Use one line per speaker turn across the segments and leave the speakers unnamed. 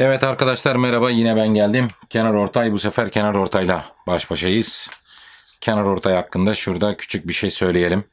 Evet arkadaşlar merhaba yine ben geldim. Kenar ortay bu sefer kenar ortayla baş başayız. Kenar ortay hakkında şurada küçük bir şey söyleyelim.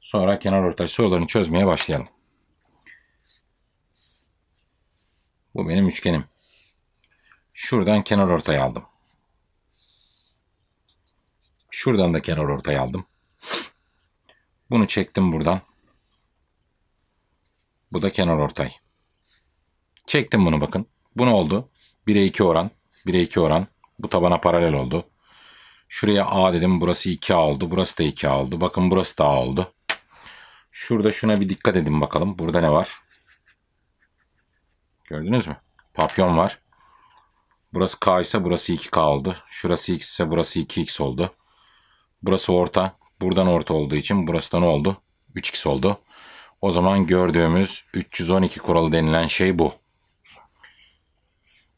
Sonra kenar ortay sorularını çözmeye başlayalım. Bu benim üçgenim. Şuradan kenar ortay aldım. Şuradan da kenar ortay aldım. Bunu çektim buradan. Bu da kenar ortay. Çektim bunu bakın. Bu ne oldu? 1'e 2 oran. 1'e 2 oran. Bu tabana paralel oldu. Şuraya A dedim. Burası 2A oldu. Burası da 2A oldu. Bakın burası da A oldu. Şurada şuna bir dikkat edin bakalım. Burada ne var? Gördünüz mü? Papyon var. Burası K ise burası 2K oldu. Şurası X ise burası 2X oldu. Burası orta. Buradan orta olduğu için burası da ne oldu? 3X oldu. O zaman gördüğümüz 312 kuralı denilen şey bu.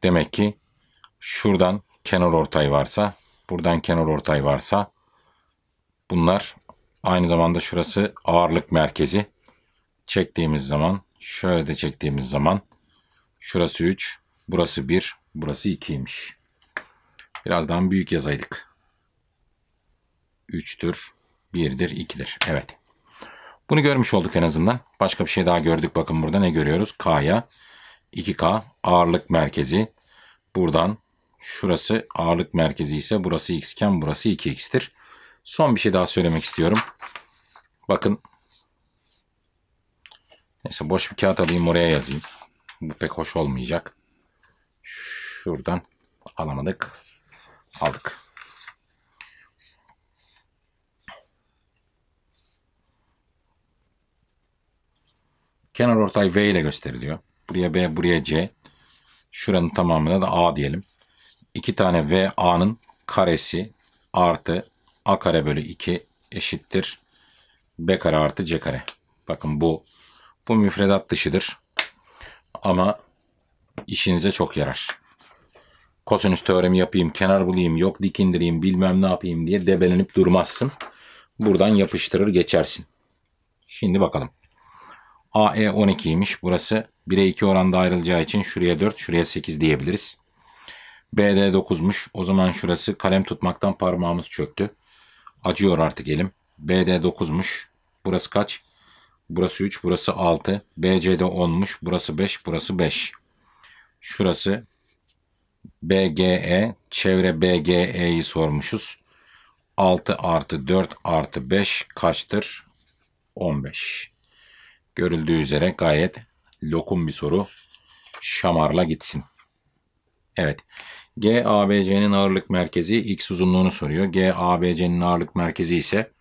Demek ki şuradan kenar ortay varsa, buradan kenar ortay varsa bunlar aynı zamanda şurası ağırlık merkezi. Çektiğimiz zaman, şöyle de çektiğimiz zaman şurası 3, burası 1, burası 2'ymiş. Birazdan büyük yazaydık. 3'tür, 1'dir, 2'dir. Evet. Bunu görmüş olduk en azından. Başka bir şey daha gördük. Bakın burada ne görüyoruz? K'ya 2K ağırlık merkezi. Buradan şurası ağırlık merkezi ise burası X iken burası 2X'tir. Son bir şey daha söylemek istiyorum. Bakın. Neyse boş bir kağıt alayım oraya yazayım. Bu pek hoş olmayacak. Şuradan alamadık. Aldık. Kenar ortay V ile gösteriliyor. Buraya B, buraya C. Şuranın tamamına da A diyelim. 2 tane V A'nın karesi artı A kare bölü 2 eşittir. B kare artı C kare. Bakın bu bu müfredat dışıdır. Ama işinize çok yarar. Kosinüs teoremi yapayım, kenar bulayım, yok dik indireyim, bilmem ne yapayım diye debelenip durmazsın. Buradan yapıştırır geçersin. Şimdi bakalım. AE 12'ymiş. Burası 1'e 2 oranda ayrılacağı için şuraya 4, şuraya 8 diyebiliriz. BD 9'muş. O zaman şurası kalem tutmaktan parmağımız çöktü. Acıyor artık elim. BD 9'muş. Burası kaç? Burası 3, burası 6. BC'de 10'muş. Burası 5, burası 5. Şurası BGE. Çevre BGE'yi sormuşuz. 6 artı 4 artı 5 kaçtır? 15. Görüldüğü üzere gayet lokum bir soru. Şamarla gitsin. Evet. GABC'nin ağırlık merkezi x uzunluğunu soruyor. GABC'nin ağırlık merkezi ise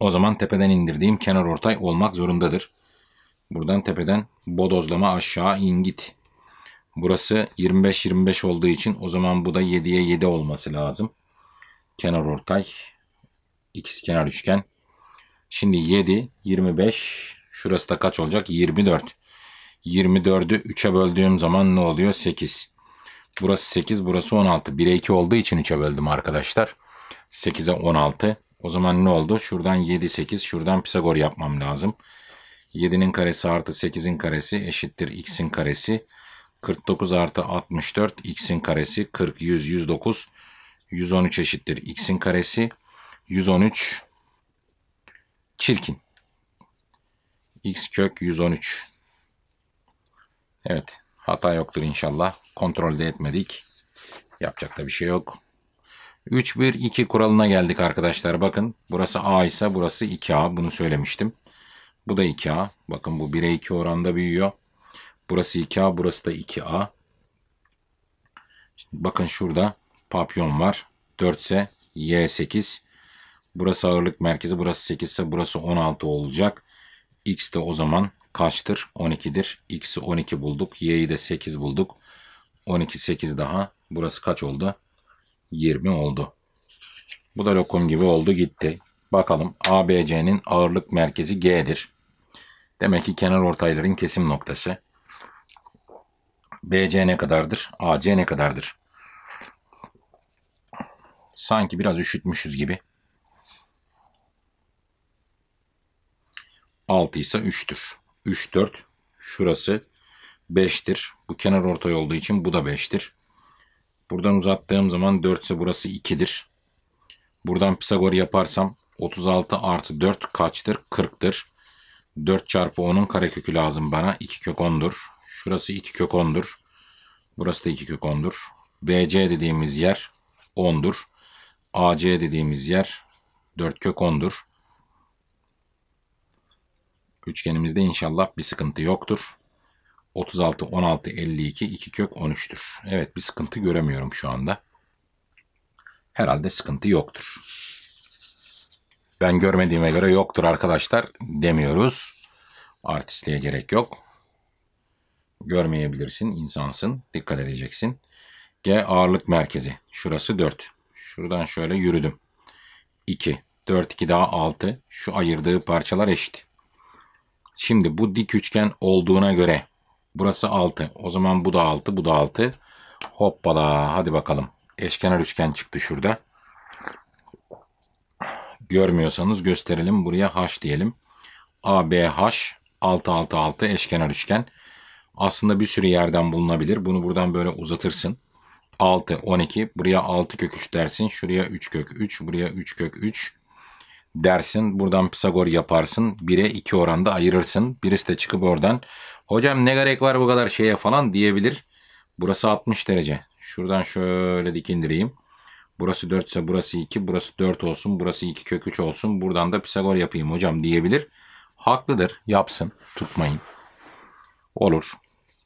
o zaman tepeden indirdiğim kenar ortay olmak zorundadır. Buradan tepeden bodozlama aşağı in git. Burası 25-25 olduğu için o zaman bu da 7'ye 7 olması lazım. Kenar ortay, ikiz kenar üçgen Şimdi 7, 25. Şurası da kaç olacak? 24. 24'ü 3'e böldüğüm zaman ne oluyor? 8. Burası 8, burası 16. 1'e 2 olduğu için 3'e böldüm arkadaşlar. 8'e 16. O zaman ne oldu? Şuradan 7, 8. Şuradan Pisagor yapmam lazım. 7'nin karesi artı 8'in karesi eşittir x'in karesi. 49 artı 64 x'in karesi 40 100 109 113 eşittir x'in karesi 113 çirkin. X kök 113. Evet. Hata yoktur inşallah. Kontrolde etmedik. Yapacak da bir şey yok. 3-1-2 kuralına geldik arkadaşlar. Bakın burası A ise burası 2A. Bunu söylemiştim. Bu da 2A. Bakın bu 1'e 2 oranda büyüyor. Burası 2A. Burası da 2A. Şimdi bakın şurada papyon var. 4 ise Y8. Burası ağırlık merkezi. Burası 8 ise burası 16 olacak. X de o zaman kaçtır? 12'dir. X'i 12 bulduk. Y'yi de 8 bulduk. 12, 8 daha. Burası kaç oldu? 20 oldu. Bu da lokum gibi oldu gitti. Bakalım ABC'nin ağırlık merkezi G'dir. Demek ki kenar ortayların kesim noktası. BC ne kadardır? AC ne kadardır? Sanki biraz üşütmüşüz gibi. 6 ise 3'tür. 3, 4. Şurası 5'tir. Bu kenar ortay olduğu için bu da 5'tir. Buradan uzattığım zaman 4 ise burası 2'dir. Buradan Pisagor yaparsam 36 artı 4 kaçtır? 40'tır. 4 çarpı 10'un karekökü lazım bana. 2 kök 10'dur. Şurası 2 kök 10'dur. Burası da 2 kök 10'dur. BC dediğimiz yer 10'dur. AC dediğimiz yer 4 kök 10'dur üçgenimizde inşallah bir sıkıntı yoktur. 36, 16, 52, 2 kök 13'tür. Evet bir sıkıntı göremiyorum şu anda. Herhalde sıkıntı yoktur. Ben görmediğime göre yoktur arkadaşlar demiyoruz. Artistliğe gerek yok. Görmeyebilirsin, insansın, dikkat edeceksin. G ağırlık merkezi. Şurası 4. Şuradan şöyle yürüdüm. 2. 4, 2 daha 6. Şu ayırdığı parçalar eşit. Şimdi bu dik üçgen olduğuna göre burası 6. O zaman bu da 6, bu da 6. Hoppala hadi bakalım. Eşkenar üçgen çıktı şurada. Görmüyorsanız gösterelim. Buraya H diyelim. ABH 6 6 6 eşkenar üçgen. Aslında bir sürü yerden bulunabilir. Bunu buradan böyle uzatırsın. 6 12 buraya 6 kök 3 dersin. Şuraya 3 kök 3, buraya 3 kök 3 dersin. Buradan Pisagor yaparsın. 1'e 2 oranda ayırırsın. Birisi de çıkıp oradan hocam ne gerek var bu kadar şeye falan diyebilir. Burası 60 derece. Şuradan şöyle dikindireyim. Burası 4 ise burası 2, burası 4 olsun, burası 2 kök 3 olsun. Buradan da Pisagor yapayım hocam diyebilir. Haklıdır. Yapsın. Tutmayın. Olur.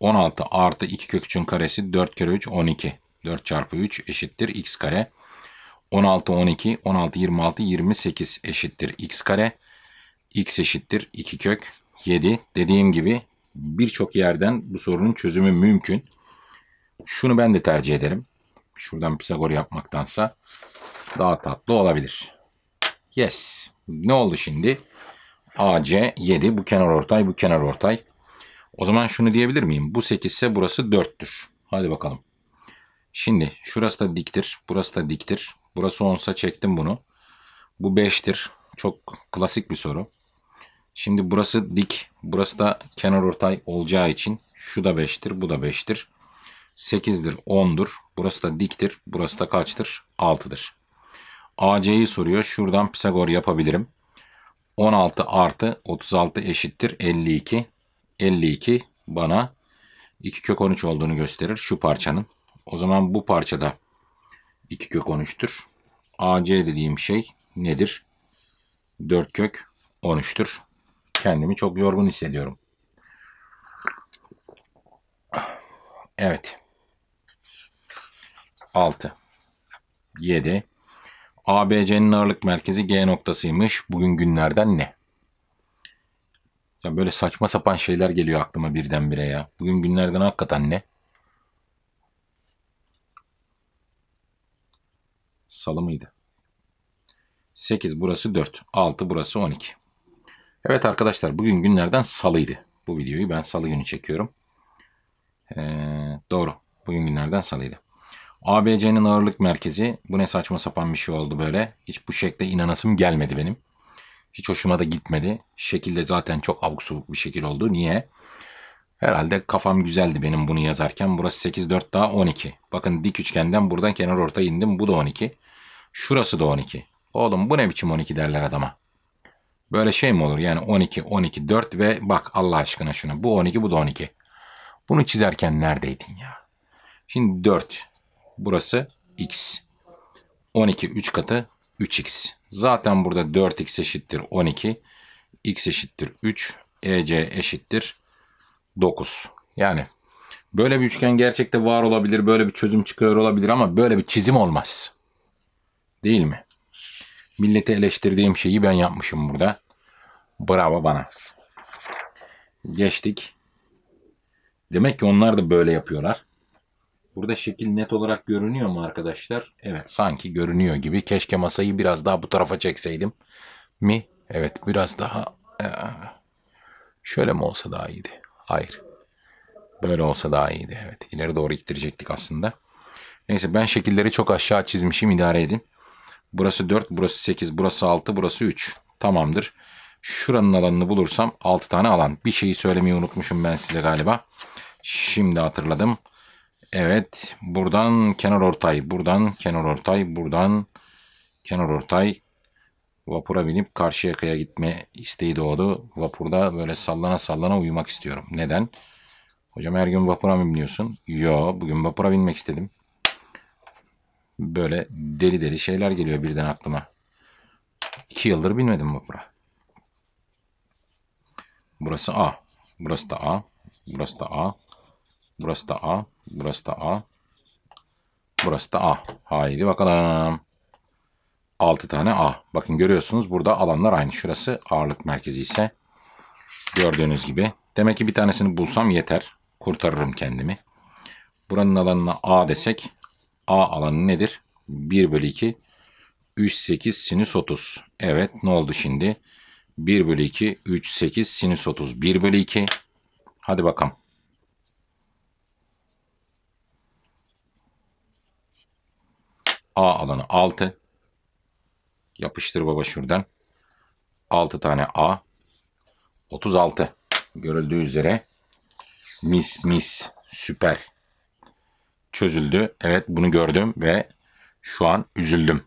16 artı 2 kök 3'ün karesi 4 kere 3 12. 4 çarpı 3 eşittir x kare. 16, 12, 16, 26, 28 eşittir x kare. x eşittir 2 kök 7. Dediğim gibi birçok yerden bu sorunun çözümü mümkün. Şunu ben de tercih ederim. Şuradan Pisagor yapmaktansa daha tatlı olabilir. Yes. Ne oldu şimdi? AC 7. Bu kenar ortay, bu kenar ortay. O zaman şunu diyebilir miyim? Bu 8 ise burası 4'tür. Hadi bakalım. Şimdi şurası da diktir. Burası da diktir. Burası onsa çektim bunu. Bu 5'tir. Çok klasik bir soru. Şimdi burası dik. Burası da kenar ortay olacağı için şu da 5'tir. Bu da 5'tir. 8'dir. 10'dur. Burası da diktir. Burası da kaçtır? 6'dır. AC'yi soruyor. Şuradan Pisagor yapabilirim. 16 artı 36 eşittir 52. 52 bana 2 kök 13 olduğunu gösterir şu parçanın. O zaman bu parçada 2 kök 13'tür. AC dediğim şey nedir? 4 kök 13'tür. Kendimi çok yorgun hissediyorum. Evet. 6 7 ABC'nin ağırlık merkezi G noktasıymış. Bugün günlerden ne? Ya böyle saçma sapan şeyler geliyor aklıma birdenbire ya. Bugün günlerden hakikaten ne? Salı mıydı? 8 burası 4. 6 burası 12. Evet arkadaşlar bugün günlerden salıydı. Bu videoyu ben salı günü çekiyorum. Ee, doğru. Bugün günlerden salıydı. ABC'nin ağırlık merkezi. Bu ne saçma sapan bir şey oldu böyle. Hiç bu şekle inanasım gelmedi benim. Hiç hoşuma da gitmedi. Şekilde zaten çok abuksu bir şekil oldu. Niye? Herhalde kafam güzeldi benim bunu yazarken. Burası 8, 4 daha 12. Bakın dik üçgenden buradan kenar orta indim. Bu da 12. Şurası da 12. Oğlum bu ne biçim 12 derler adama. Böyle şey mi olur? Yani 12, 12, 4 ve bak Allah aşkına şunu, Bu 12, bu da 12. Bunu çizerken neredeydin ya? Şimdi 4. Burası x. 12 3 katı 3x. Zaten burada 4x eşittir 12. x eşittir 3. ec eşittir 9. E, yani böyle bir üçgen gerçekte var olabilir. Böyle bir çözüm çıkıyor olabilir ama böyle bir çizim olmaz. Değil mi? Millete eleştirdiğim şeyi ben yapmışım burada. Bravo bana. Geçtik. Demek ki onlar da böyle yapıyorlar. Burada şekil net olarak görünüyor mu arkadaşlar? Evet sanki görünüyor gibi. Keşke masayı biraz daha bu tarafa çekseydim. Mi? Evet biraz daha... E, şöyle mi olsa daha iyiydi? Hayır. Böyle olsa daha iyiydi. Evet ileri doğru ittirecektik aslında. Neyse ben şekilleri çok aşağı çizmişim idare edin. Burası 4, burası 8, burası 6, burası 3. Tamamdır. Şuranın alanını bulursam 6 tane alan. Bir şeyi söylemeyi unutmuşum ben size galiba. Şimdi hatırladım. Evet. Buradan kenar ortay. Buradan kenar ortay. Buradan kenar ortay. Vapura binip karşı yakaya gitme isteği doğdu. Vapurda böyle sallana sallana uyumak istiyorum. Neden? Hocam her gün vapura mı biniyorsun? Yo bugün vapura binmek istedim. Böyle deli deli şeyler geliyor birden aklıma. İki yıldır bilmedim bu bura. Burası A. Burası da A. Burası da A. Burası da A. Burası da A. Burası da A. Haydi bakalım. 6 tane A. Bakın görüyorsunuz burada alanlar aynı. Şurası ağırlık merkezi ise gördüğünüz gibi. Demek ki bir tanesini bulsam yeter. Kurtarırım kendimi. Buranın alanına A desek A alanı nedir? 1 bölü 2. 3 8 sinüs 30. Evet ne oldu şimdi? 1 bölü 2 3 8 sinüs 30. 1 bölü 2. Hadi bakalım. A alanı 6. Yapıştır baba şuradan. 6 tane A. 36. Görüldüğü üzere mis mis süper çözüldü. Evet bunu gördüm ve şu an üzüldüm.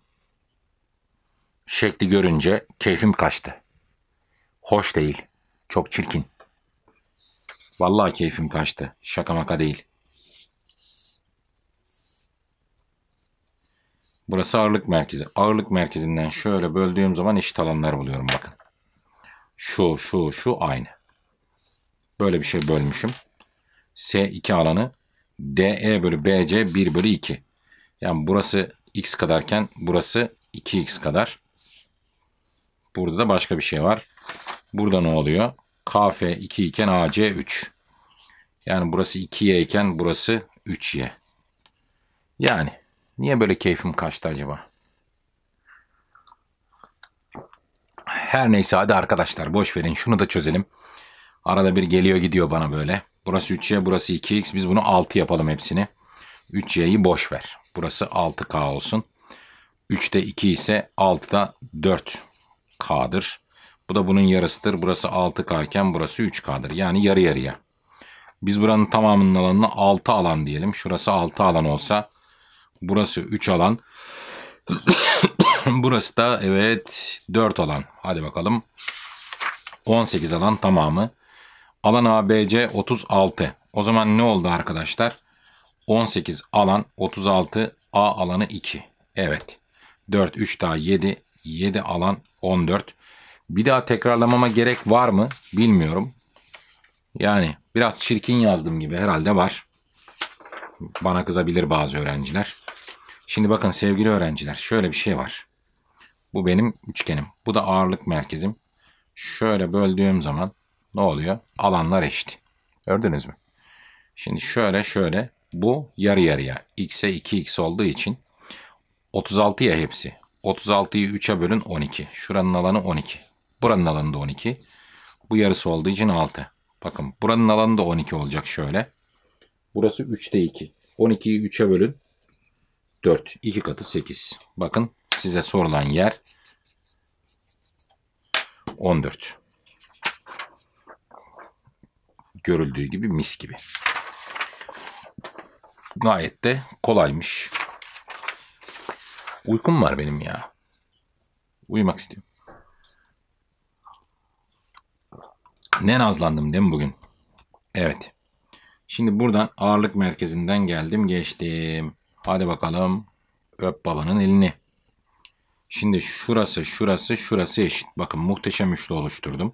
Şekli görünce keyfim kaçtı. Hoş değil. Çok çirkin. Vallahi keyfim kaçtı. Şaka maka değil. Burası ağırlık merkezi. Ağırlık merkezinden şöyle böldüğüm zaman eşit alanlar buluyorum bakın. Şu, şu, şu aynı. Böyle bir şey bölmüşüm. S2 alanı DE bölü BC 1 bölü 2. Yani burası x kadarken burası 2x kadar. Burada da başka bir şey var. Burada ne oluyor? KF 2 iken AC 3. Yani burası 2y iken burası 3y. Yani niye böyle keyfim kaçtı acaba? Her neyse hadi arkadaşlar boş verin şunu da çözelim. Arada bir geliyor gidiyor bana böyle. Burası 3y burası 2x. Biz bunu 6 yapalım hepsini. 3y'yi boş ver. Burası 6k olsun. 3'te 2 ise 6'da 4k'dır. Bu da bunun yarısıdır. Burası 6k iken burası 3k'dır. Yani yarı yarıya. Biz buranın tamamının alanını 6 alan diyelim. Şurası 6 alan olsa burası 3 alan. burası da evet 4 alan. Hadi bakalım. 18 alan tamamı. Alan ABC 36. O zaman ne oldu arkadaşlar? 18 alan 36 A alanı 2. Evet. 4 3 daha 7 7 alan 14. Bir daha tekrarlamama gerek var mı bilmiyorum. Yani biraz çirkin yazdım gibi herhalde var. Bana kızabilir bazı öğrenciler. Şimdi bakın sevgili öğrenciler şöyle bir şey var. Bu benim üçgenim. Bu da ağırlık merkezim. Şöyle böldüğüm zaman ne oluyor? Alanlar eşit. Gördünüz mü? Şimdi şöyle şöyle bu yarı yarıya x'e 2x olduğu için 36 ya hepsi. 36'yı 3'e bölün 12. Şuranın alanı 12. Buranın alanı da 12. Bu yarısı olduğu için 6. Bakın buranın alanı da 12 olacak şöyle. Burası 3'te 2. 12'yi 3'e bölün 4. 2 katı 8. Bakın size sorulan yer 14 görüldüğü gibi mis gibi. Gayet de kolaymış. Uykum var benim ya. Uyumak istiyorum. Ne nazlandım değil mi bugün? Evet. Şimdi buradan ağırlık merkezinden geldim geçtim. Hadi bakalım. Öp babanın elini. Şimdi şurası, şurası, şurası eşit. Bakın muhteşem üçlü oluşturdum.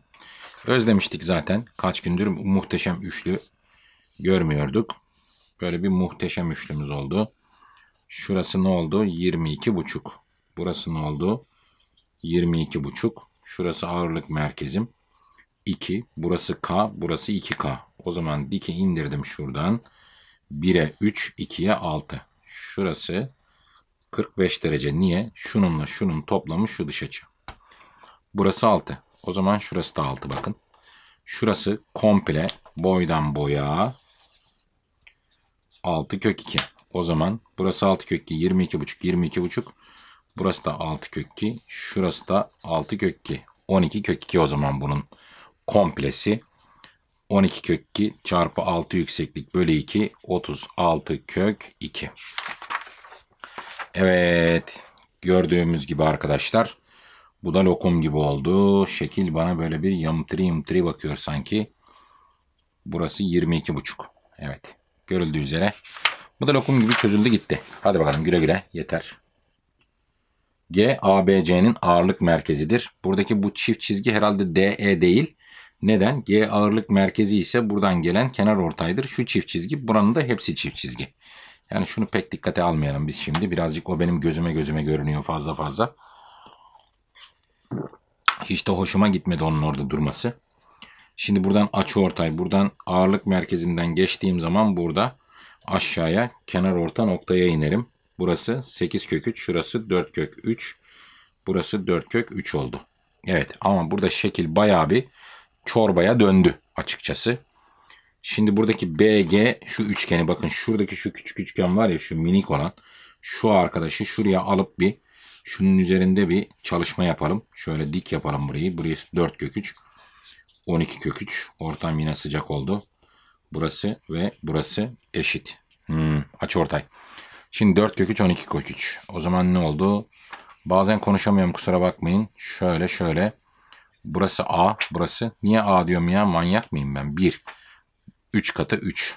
Özlemiştik zaten. Kaç gündür muhteşem üçlü görmüyorduk. Böyle bir muhteşem üçlümüz oldu. Şurası ne oldu? 22,5. Burası ne oldu? 22,5. Şurası ağırlık merkezim. 2. Burası K. Burası 2K. O zaman dike indirdim şuradan. 1'e 3, 2'ye 6. Şurası 45 derece. Niye? Şununla şunun toplamı şu dış açı. Burası 6. O zaman şurası da 6 bakın. Şurası komple boydan boya 6 kök 2. O zaman burası 6 kök 2 22 buçuk 22 buçuk. Burası da 6 kök 2. Şurası da 6 kök 2. 12 kök 2 o zaman bunun komplesi. 12 kök 2 çarpı 6 yükseklik bölü 2 36 kök 2. Evet gördüğümüz gibi arkadaşlar bu da lokum gibi oldu. Şekil bana böyle bir yamtri yamtri bakıyor sanki. Burası 22,5. Evet. Görüldüğü üzere. Bu da lokum gibi çözüldü gitti. Hadi bakalım güle güle. Yeter. G, ABC'nin ağırlık merkezidir. Buradaki bu çift çizgi herhalde DE değil. Neden? G ağırlık merkezi ise buradan gelen kenar ortaydır. Şu çift çizgi, buranın da hepsi çift çizgi. Yani şunu pek dikkate almayalım biz şimdi. Birazcık o benim gözüme gözüme görünüyor fazla fazla. Hiç de hoşuma gitmedi onun orada durması. Şimdi buradan açı ortay, buradan ağırlık merkezinden geçtiğim zaman burada aşağıya kenar orta noktaya inerim. Burası 8 kök 3, şurası 4 kök 3, burası 4 kök 3 oldu. Evet ama burada şekil bayağı bir çorbaya döndü açıkçası. Şimdi buradaki BG şu üçgeni bakın şuradaki şu küçük üçgen var ya şu minik olan şu arkadaşı şuraya alıp bir Şunun üzerinde bir çalışma yapalım. Şöyle dik yapalım burayı. Burası 4 kök 3. 12 kök 3. Ortam yine sıcak oldu. Burası ve burası eşit. Hmm, aç ortay. Şimdi 4 kök 3 12 kök 3. O zaman ne oldu? Bazen konuşamıyorum kusura bakmayın. Şöyle şöyle. Burası A. Burası. Niye A diyorum ya? Manyak mıyım ben? 1. 3 katı 3.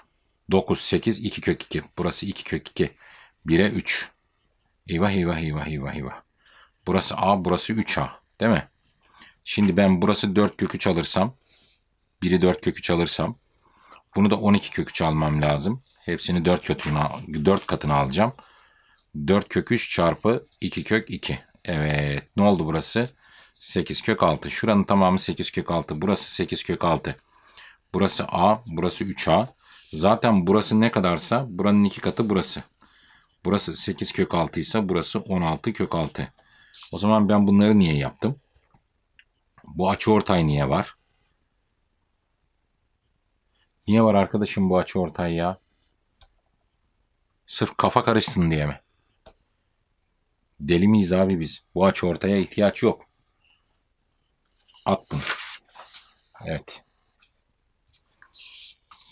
9, 8, 2 kök 2. Burası 2 kök 2. 1'e 3. Eyvah eyvah eyvah eyvah eyvah. Burası A burası 3A değil mi? Şimdi ben burası 4 kökü çalırsam biri 4 kökü çalırsam bunu da 12 kökü çalmam lazım. Hepsini 4 katına, 4 katına alacağım. 4 kök çarpı 2 kök 2. Evet ne oldu burası? 8 kök 6. Şuranın tamamı 8 kök 6. Burası 8 kök 6. Burası A burası 3A. Zaten burası ne kadarsa buranın 2 katı burası. Burası 8 kök 6 ise burası 16 kök 6. O zaman ben bunları niye yaptım? Bu açı ortay niye var? Niye var arkadaşım bu açı ortay ya? Sırf kafa karışsın diye mi? Deli miyiz abi biz? Bu açı ortaya ihtiyaç yok. Attım. Evet.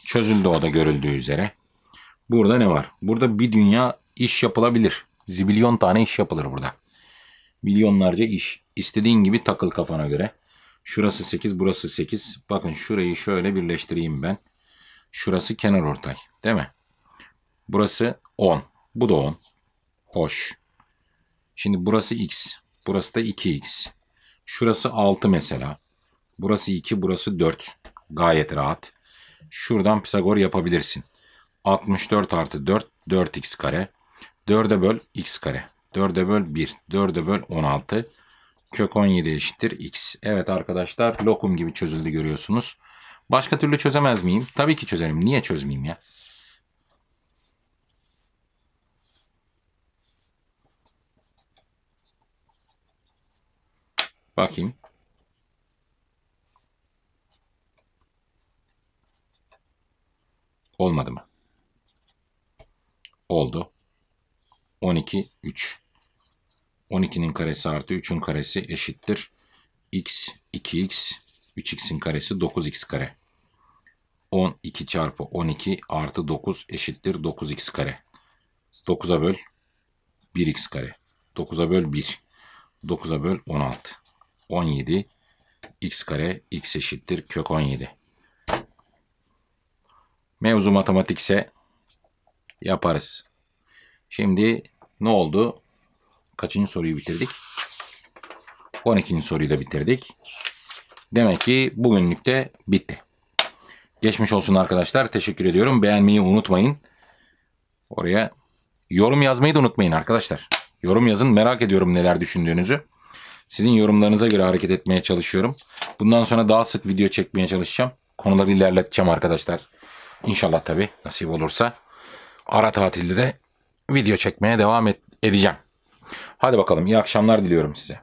Çözüldü o da görüldüğü üzere. Burada ne var? Burada bir dünya iş yapılabilir. Zibilyon tane iş yapılır burada. Milyonlarca iş. İstediğin gibi takıl kafana göre. Şurası 8, burası 8. Bakın şurayı şöyle birleştireyim ben. Şurası kenar ortay. Değil mi? Burası 10. Bu da 10. Hoş. Şimdi burası x. Burası da 2x. Şurası 6 mesela. Burası 2, burası 4. Gayet rahat. Şuradan Pisagor yapabilirsin. 64 artı 4, 4x kare. 4'e böl x kare. 4'e böl 1. 4'e böl 16. Kök 17 eşittir x. Evet arkadaşlar lokum gibi çözüldü görüyorsunuz. Başka türlü çözemez miyim? Tabii ki çözerim. Niye çözmeyeyim ya? Bakayım. Olmadı mı? Oldu. 12, 3. 12'nin karesi artı 3'ün karesi eşittir. x, 2x, 3x'in karesi 9x kare. 12 çarpı 12 artı 9 eşittir 9x kare. 9'a böl 1x kare. 9'a böl 1. 9'a böl 16. 17 x kare x eşittir kök 17. Mevzu matematikse yaparız. Şimdi ne oldu? Kaçıncı soruyu bitirdik? 12. soruyu da bitirdik. Demek ki bugünlük de bitti. Geçmiş olsun arkadaşlar. Teşekkür ediyorum. Beğenmeyi unutmayın. Oraya yorum yazmayı da unutmayın arkadaşlar. Yorum yazın. Merak ediyorum neler düşündüğünüzü. Sizin yorumlarınıza göre hareket etmeye çalışıyorum. Bundan sonra daha sık video çekmeye çalışacağım. Konuları ilerleteceğim arkadaşlar. İnşallah tabii nasip olursa. Ara tatilde de video çekmeye devam edeceğim. Hadi bakalım iyi akşamlar diliyorum size.